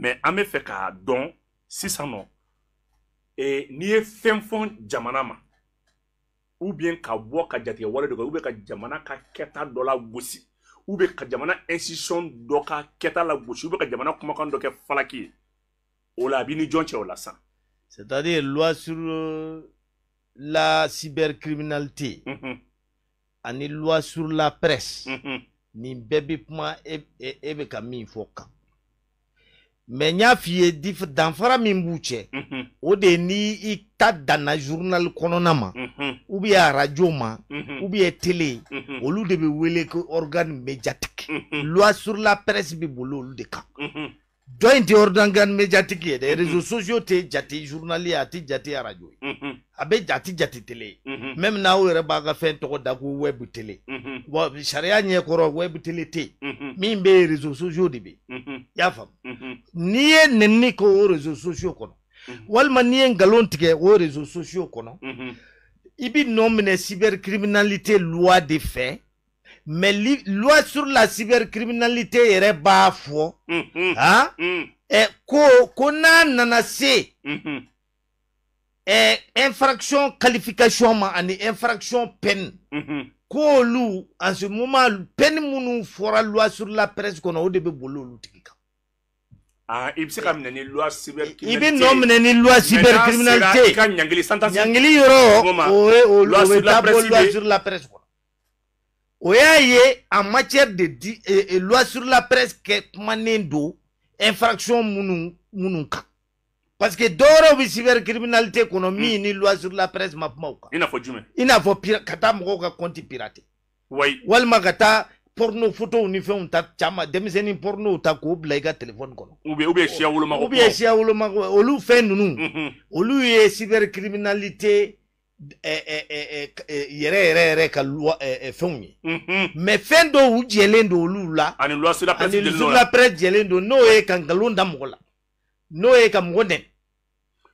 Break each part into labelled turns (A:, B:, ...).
A: Mais ame fɛ k'a dɔn sisan n'i ye fɛn jamana ma bien ka bɔ ka jatigɛ wale dɔ kɛ ka jamana ka la gosi ka jamana la gosi falaki la a b'i la san
B: c'est à dire loi sur euh, la cybercriminalité. loi sur la presse. ni -hmm. nin mɛ n y'a f'i ye dif danfara min b'u mhm. cɛ o de ni i ta danna journal kɔnɔna mhm. ma mm -hmm. ou arajo ma mm -hmm. tele, bien télé olu mhm. de bɛ wele ko organe médiatique loi sur la presse bɛ boli olu de kan dɔ in tɛ organe médiatique ye dɛ réseaux sociaux tɛ jate journal ye a tɛ jate arajo ye a bɛ a jate télé ye. même wo yɛrɛ b'a ka fɛn tɔgɔ da ko web tele bɔn sariya kɔrɔ web tele te mm-hmm. min bɛ yen réseaux sociaux de be mm-hmm. y'a faamu mm-hmm. n'i ye nenni kɛ o réseaux sociaux kɔnɔ walima n'i ye nkalon tigɛ o réseaux sociaux kɔnɔ i bi nɔ minɛ cybercriminalité loi de fɛ. mais li, sur la cybercriminalité yɛrɛ b'a fɔ ah? eh, ko ko n'a nana se Eh, infraction qualification ma infraction peine Quoi nous, en ce moment peine nous loi sur la presse qu'on a de
A: Ah, loi cybercriminalité. ni loi e, e, loi sur la presse en de
B: loi sur la presse infraction parce que dɔwɛrɛw be cyber criminalité kɔnɔ hmm. min ni loi sur la presse ma kumaw kan i n'a fɔ jumɛn i n'a fɔ ka taa pirate wayi walima ka taa porno photow ni fɛnw ta caman denmisɛnnin pornow ta k'o bila i ka telefɔni kɔnɔ
A: ubiyɛn siya wolomako ubiyɛn
B: siya wolomako olu fɛn nunu hmm, hmm. olu ye cyber criminalité yɛrɛ eh, yɛrɛ eh, yɛrɛ eh, ka fɛnw ye mɛ fɛn dɔw u jɛlen do
A: olu la ani loi sur la
B: presse jɛlen don n'o ye ka nkalon da mɔgɔ la n'o ye ka mɔgɔ nɛni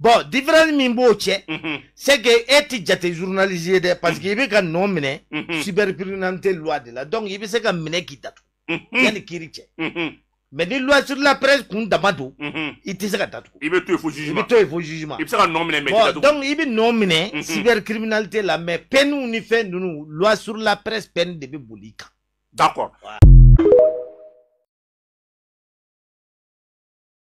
B: bɔn diferansi min b'o cɛ c'est que e ti jate journaliste ye dɛ parce que i bɛ ka nɔ minɛ cybercriminalité loi de la donc i bɛ se ka minɛ k'i datugu yanni kiiri cɛ mais ni loi sur la presse kun dama don i tɛ se ka datugu i bɛ to yen fo jugement i bɛ to yen fo jugement i bɛ se ka nɔ minɛ mais i tɛ datugu donc i bɛ nɔ minɛ cybercriminalité la mais peines ni fɛn ninnu loi sur la presse peine de bɛ boli i kan d'accord.